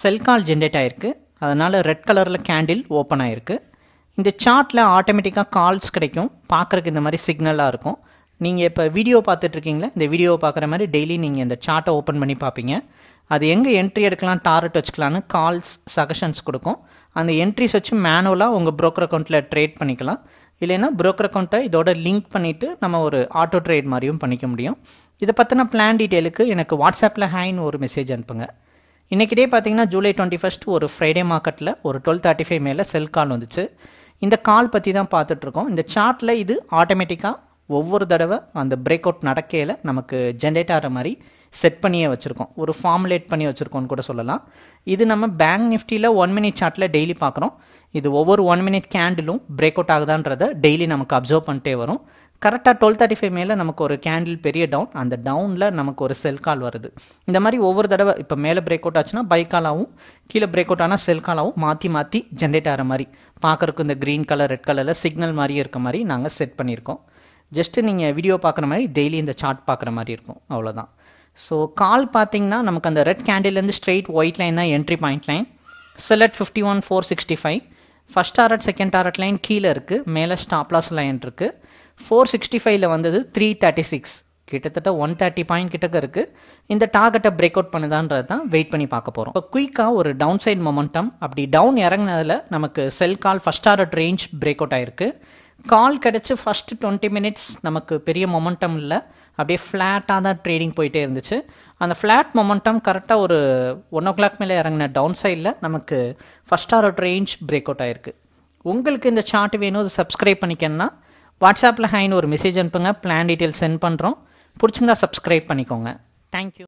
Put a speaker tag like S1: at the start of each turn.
S1: செல் call generate ஆகிருக்கு அதனால் red கலரில் கேண்டில் ஓப்பன் ஆகிருக்கு இந்த சார்ட்டில் ஆட்டோமேட்டிக்காக கால்ஸ் கிடைக்கும் பார்க்குறக்கு இந்த மாதிரி சிக்னலாக இருக்கும் நீங்கள் இப்போ வீடியோ பார்த்துட்ருக்கீங்களா இந்த வீடியோவை பார்க்குற மாதிரி டெய்லி நீங்கள் இந்த சார்ட்டை ஓப்பன் பண்ணி பார்ப்பீங்க அது எங்கே என்ட்ரி எடுக்கலாம் டார்கெட் வச்சுக்கலான்னு கால்ஸ் சஜஷன்ஸ் கொடுக்கும் அந்த என்ட்ரிஸ் வச்சு மேனுவலாக உங்கள் ப்ரோக்கர் அக்கௌண்ட்டில் ட்ரேட் பண்ணிக்கலாம் இல்லைனா ப்ரோக்கர் அக்கௌண்ட்டை இதோட லிங்க் பண்ணிவிட்டு நம்ம ஒரு ஆட்டோ ட்ரேட் மாதிரியும் பண்ணிக்க முடியும் இதை பற்றின பிளான் டீட்டெயிலுக்கு எனக்கு வாட்ஸ்அப்பில் ஹேன்னு ஒரு மெசேஜ் அனுப்புங்க இன்றைக்கிட்டே பார்த்தீங்கன்னா ஜூலை டுவெண்ட்டி ஃபஸ்ட் ஒரு ஃப்ரைடே மார்க்கெட்டில் ஒரு டுவெல் தேர்ட்டி ஃபைவ் மேலே செல் கால் வந்துச்சு இந்த கால் பற்றி தான் பார்த்துட்ருக்கோம் இந்த சார்ட்டில் இது ஆட்டோமேட்டிக்காக ஒவ்வொரு தடவை அந்த பிரேக் அவுட் நடக்கையில் நமக்கு ஜென்ரேட் ஆகிற மாதிரி செட் பண்ணியே வச்சுருக்கோம் ஒரு ஃபார்முலேட் பண்ணி வச்சுருக்கோன்னு கூட சொல்லலாம் இது நம்ம பேங்க் நிஃப்டியில் ஒன் மினிட் சார்ட்டில் டெய்லி பார்க்குறோம் இது ஒவ்வொரு ஒன் மினிட் கேண்டிலும் பிரேக் அவுட் ஆகுதான்றதை டெய்லி நமக்கு அப்சர்வ் பண்ணிட்டே வரும் கரெக்டாக டுவெல் தேர்ட்டி ஃபைவ் மேலே நமக்கு ஒரு கேண்டில் பெரிய டவுன் அந்த டவுனில் நமக்கு ஒரு செல் கால் வருது இந்த மாதிரி ஒவ்வொரு தடவை இப்போ மேலே பிரேக் அவுட் ஆச்சுன்னா பை காலாகவும் கீழே பிரேக் அவுட் ஆனால் செல் காலாகவும் மாற்றி மாற்றி ஜென்ரேட் ஆகிற மாதிரி பார்க்குறக்கு இந்த க்ரீன் கலர் ரெட் கலரில் சிக்னல் மாதிரி இருக்க மாதிரி நாங்கள் செட் பண்ணியிருக்கோம் ஜஸ்ட்டு நீங்கள் வீடியோ பார்க்குற மாதிரி டெய்லி இந்த சார்ட் பார்க்குற மாதிரி இருக்கும் அவ்வளோதான் ஸோ கால் பார்த்தீங்கன்னா நமக்கு அந்த ரெட் கேண்டில்லேருந்து ஸ்ட்ரெயிட் ஒயிட் லைன் தான் என்ட்ரி பாயிண்ட் லைன் செலட் fifty one four sixty five first target second target line கீழே இருக்குது மேலே ஸ்டாப்லாஸ் லைன் இருக்குது ஃபோர் சிக்ஸ்டி ஃபைவ்ல வந்தது த்ரீ தேர்ட்டி சிக்ஸ் கிட்டத்தட்ட ஒன் தேர்ட்டி பாயிண்ட் கிட்டக்க இருக்குது இந்த டார்கெட்டை பிரேக் அவுட் பண்ணுதான்றது தான் வெயிட் பண்ணி பார்க்க போகிறோம் இப்போ குயிக்காக ஒரு டவுன் சைட் மொமெண்டம் அப்படி டவுன் இறங்கினதில் நமக்கு sell call first hour range break out ஆயிருக்கு கால் கிடச்சி ஃபஸ்ட் டுவெண்ட்டி மினிட்ஸ் நமக்கு பெரிய மொமெண்டம் இல்லை அப்படியே ஃப்ளாட்டாக தான் ட்ரேடிங் போயிட்டே இருந்துச்சு அந்த ஃப்ளாட் மொமெண்டம் கரெக்டாக ஒரு ஒன் ஓ கிளாக் மேலே இறங்கின டவுன் சைடில் நமக்கு first hour range break out ஆயிருக்கு உங்களுக்கு இந்த சார்ட் வேணும் சப்ஸ்கிரைப் பண்ணிக்கணும்னா வாட்ஸ்அப்பில் ஹைன்னு ஒரு மெசேஜ் அனுப்புங்க பிளான் டீட்டெயில் சென்ட் பண்ணுறோம் பிடிச்சிருந்தா சப்ஸ்கிரைப் பண்ணிக்கோங்க தேங்க்யூ